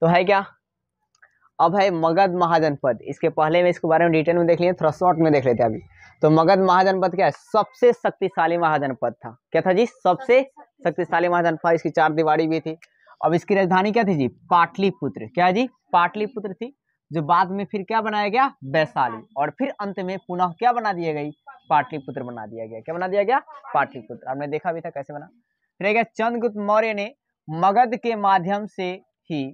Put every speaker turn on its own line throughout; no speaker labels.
तो है क्या अब है मगध महाजनपद इसके पहले में इसके बारे में डिटेल में देख लिए थोड़ा शॉर्ट में देख लेते अभी तो मगध महाजनपद क्या है सबसे शक्तिशाली महाजनपद था क्या था जी सबसे शक्तिशाली महाजनपद इसकी चार दीवारी भी थी अब इसकी राजधानी क्या थी जी पाटलिपुत्र क्या जी पाटलिपुत्र थी जो बाद में फिर क्या बनाया गया वैशाली और फिर अंत में पुनः क्या बना दिया गई पाटलिपुत्र बना दिया गया क्या बना दिया गया पाटलिपुत्र आपने देखा भी था कैसे बना फिर क्या चंद्रगुप्त मौर्य ने मगध के माध्यम से ही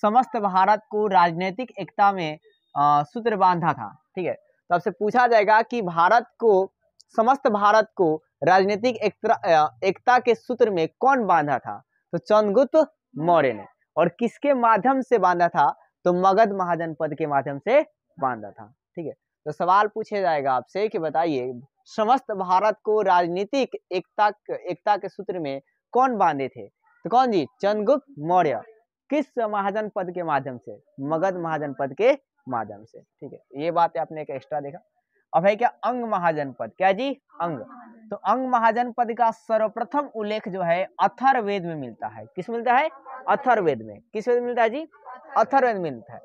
समस्त भारत को राजनीतिक एकता में सूत्र बांधा था ठीक है तो आपसे पूछा जाएगा कि भारत को समस्त भारत को राजनीतिक एकता के सूत्र में कौन बांधा था तो चंद्रगुप्त मौर्य ने और किसके माध्यम से बांधा था तो मगध महाजनपद के माध्यम से बांधा था ठीक है तो सवाल पूछे जाएगा आपसे कि बताइए समस्त भारत को राजनीतिक एकता एकता के सूत्र में कौन बांधे थे तो कौन जी चंद्रगुप्त मौर्य किस महाजन पद के माध्यम से मगध महाजन पद के माध्यम से ठीक है ये बात आपने एक एक्स्ट्रा देखा अब है क्या अंग महाजन पद क्या जी अंग तो अंग महाजन पद का सर्वप्रथम उल्लेख जो है अथर्वेद में मिलता है किस मिलता है अथर्वेद में किस वेद मिलता है जी अथर्वेद मिलता है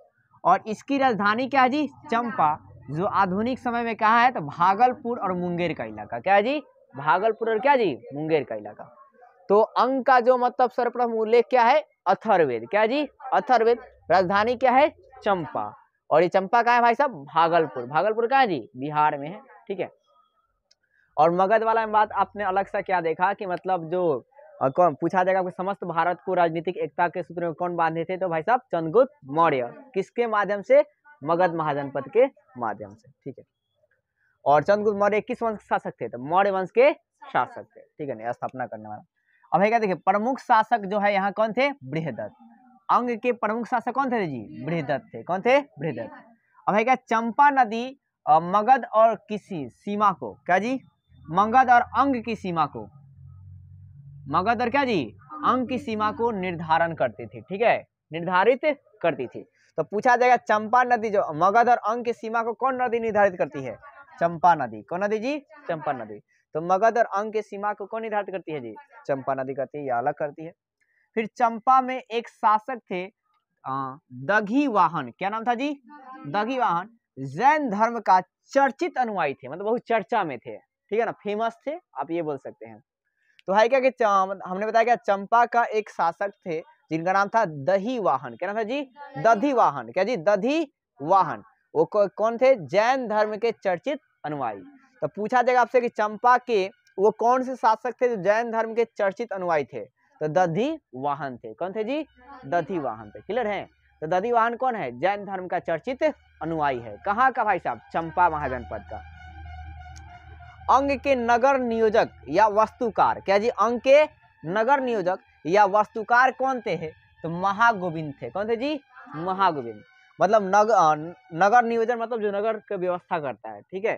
और इसकी राजधानी क्या है जी चंपा जो आधुनिक समय में कहा है तो भागलपुर और मुंगेर का इलाका क्या जी भागलपुर और क्या जी मुंगेर का इलाका तो अंग का जो मतलब सर्वप्रथम उल्लेख क्या है अथर्वेद क्या जी अथर्वेद राजधानी क्या है चंपा और ये चंपा कहा है भाई साहब भागलपुर भागलपुर कहा है जी बिहार में है ठीक है और मगध वाला में बात आपने अलग सा क्या देखा कि मतलब जो कौन पूछा जाएगा आपको समस्त भारत को राजनीतिक एकता के सूत्र में कौन बांधे थे तो भाई साहब चंद्रगुप्त मौर्य किसके माध्यम से मगध महाजनपद के माध्यम से ठीक है और चंद्रगुप्त मौर्य किस वंश के शासक थे तो मौर्य वंश के शासक थे ठीक है ना स्थापना करने वाला अब है क्या देखिए प्रमुख शासक जो है यहाँ कौन थे बृहदत्त अंग के प्रमुख शासक कौन थे जी बृहदत्त थे कौन थे बृहदत्त अब है क्या चंपा नदी मगध और किसी सीमा को क्या जी मगध और अंग की सीमा को मगध और क्या जी अंग की सीमा को निर्धारण करती थी ठीक है निर्धारित करती थी तो पूछा जाएगा चंपा नदी जो मगध और अंग की सीमा को कौन नदी निर्धारित करती है चंपा नदी कौन नदी जी चंपा नदी तो मगध और अंग के सीमा को कौन निर्धारित करती है जी चंपा नदी करती है या अलग करती है फिर चंपा में एक शासक थे दघी वाहन क्या नाम था जी दघी वाहन जैन धर्म का चर्चित अनुयायी थे मतलब बहुत चर्चा में थे ठीक है ना फेमस थे आप ये बोल सकते हैं तो है क्या कि हमने बताया क्या चंपा का एक शासक थे जिनका नाम था दही वाहन क्या नाम था जी दधी वाहन क्या जी दधी वाहन वो कौन थे जैन धर्म के चर्चित अनुयायी तो पूछा जाएगा आपसे कि चंपा के वो कौन से शासक थे जो जैन धर्म के चर्चित अनुयायी थे तो दधि वाहन थे कौन थे जी दधि वाहन थे क्लियर है तो दधि वाहन कौन है जैन धर्म का चर्चित अनुयायी है कहाँ का भाई साहब चंपा महाजनपद का अंग के नगर नियोजक या वस्तुकार क्या जी अंग के नगर नियोजक या वस्तुकार कौन थे है तो महागोविंद थे कौन थे जी महागोविंद मतलब नग, नगर नियोजन मतलब जो नगर की व्यवस्था करता है ठीक है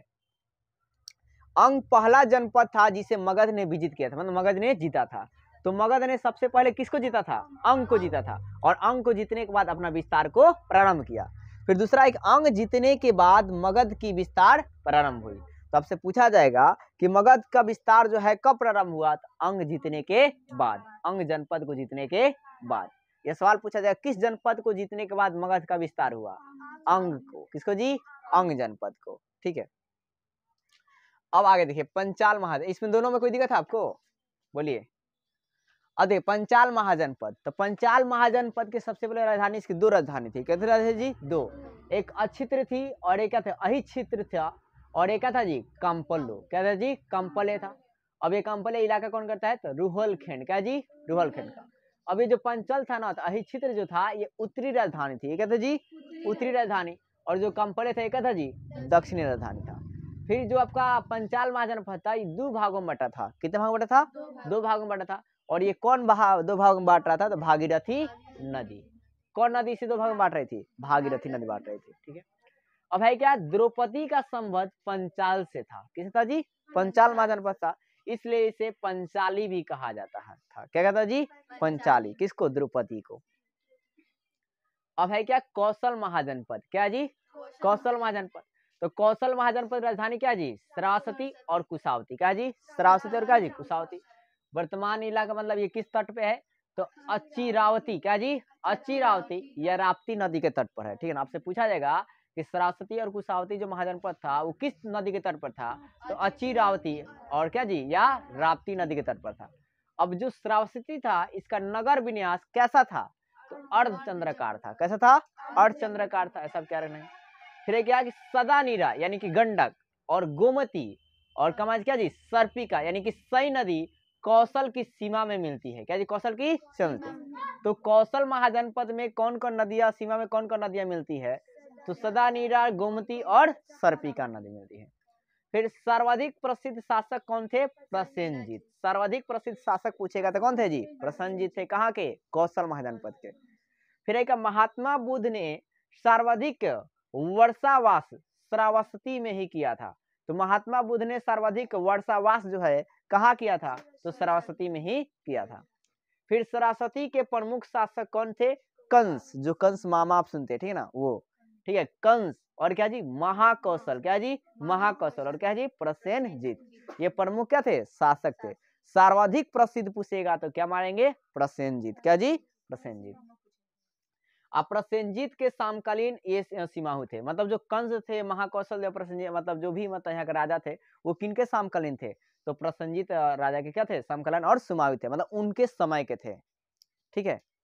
अंग पहला जनपद था जिसे मगध ने विजित किया था मतलब मगध ने जीता था तो मगध ने सबसे पहले किसको जीता था अंग को जीता था और अंग को जीतने के बाद अपना विस्तार को प्रारंभ किया फिर दूसरा एक अंग जीतने के बाद मगध की विस्तार प्रारंभ हुई तो आपसे पूछा जाएगा कि मगध का विस्तार जो है कब प्रारंभ हुआ तो अंग जीतने के बाद अंग जनपद को जीतने के बाद यह सवाल पूछा जाएगा किस जनपद को जीतने के बाद मगध का विस्तार हुआ अंग को किसको जी अंग जनपद को ठीक है अब आगे देखिए पंचाल महाजन इसमें दोनों में कोई दिक्कत है आपको बोलिए अब देखिए पंचाल महाजन पद तो पंचाल महाजन पद सबसे पहले राजधानी इसकी दो राजधानी थी कहते राजधानी जी दो एक अक्षित्र थी और एक क्या था अहिक्षित्र था और एक क्या था जी कंपल्लो क्या था जी कंपले था अब ये कंपले इलाका कौन करता है तो रूहलखेंड क्या जी रूहलखंड का अब ये जो पंचल था ना तो अहिक्षित्र जो था ये उत्तरी राजधानी थी क्या था जी उत्तरी राजधानी और जो कंपले था एक क्या था जी दक्षिणी राजधानी था फिर जो आपका पंचाल महाजन था ये दो भागों में बटा था कितने भाग बटा था दो भागों में बटा था और ये कौन दो भागों में बांट रहा था तो भागीरथी नदी कौन नदी से दो भाग में बांट रही थी भागीरथी नदी बांट रही थी ठीक है अब भाई क्या द्रौपदी का संबंध पंचाल से था किसे था जी पंचाल महाजन पद था इसलिए इसे पंचाली भी कहा जाता है था क्या कहता जी पंचाली किसको द्रौपदी को अब है क्या कौशल महाजनपद क्या जी कौशल महाजनपद तो कौशल महाजनपद राजधानी क्या जी सरासती और कुशावती क्या जी सरासती और क्या जी कुशावती वर्तमान इलाका मतलब ये किस तट पे है तो अचीरावती क्या जी अचीरावती यह राप्ती नदी के तट पर है ठीक है ना आपसे पूछा जाएगा कि सरासती और कुशावती जो महाजनपद था वो किस नदी के तट पर था तो अचीरावती और क्या जी या राप्ती नदी के तट पर था अब जो सरावती था इसका नगर विन्यास कैसा था तो अर्धचंद्रकार था कैसा था अर्धचंद्रकार था ऐसा क्या रहना है फिर है क्या जी सदानीरा यानी कि गंडक और गोमती और कमाज क्या जी सर्पिका यानी कि सई नदी कौशल की सीमा में मिलती है क्या जी कौशल की चलते हाँ। तो कौशल महाजनपद में कौन कौन नदियां सीमा में कौन कौन नदियां मिलती है तो सदानीरा गोमती और सर्पिका नदी मिलती है फिर सर्वाधिक प्रसिद्ध शासक कौन थे प्रसन्नजीत सर्वाधिक प्रसिद्ध शासक पूछेगा तो कौन थे जी प्रसन्नजीत थे कहाँ के कौशल महाजनपद के फिर एक महात्मा बुद्ध ने सर्वाधिक वर्षावास श्रावस्ती में ही किया था तो महात्मा बुद्ध ने सर्वाधिक वर्षावास जो है कहा किया था तो सरावस्ती में ही किया था फिर सरावस्ती के प्रमुख शासक कौन थे कंस जो कंस मामा आप सुनते ठीक है ना वो ठीक है कंस और क्या जी महाकौशल क्या जी महाकौशल और क्या जी जीत ये प्रमुख क्या थे शासक थे सर्वाधिक प्रसिद्ध पूछेगा तो क्या मारेंगे प्रसेनजीत क्या जी प्रसेनजीत प्रसेंजीत के समकालीन ये सिमाहू थे मतलब जो कंस थे महाकौशल प्रसंजित मतलब जो भी मतलब यहाँ के राजा थे वो किनके समकालीन थे तो प्रसंजित राजा के क्या थे समकालीन और सिमाहू थे मतलब उनके समय के थे ठीक है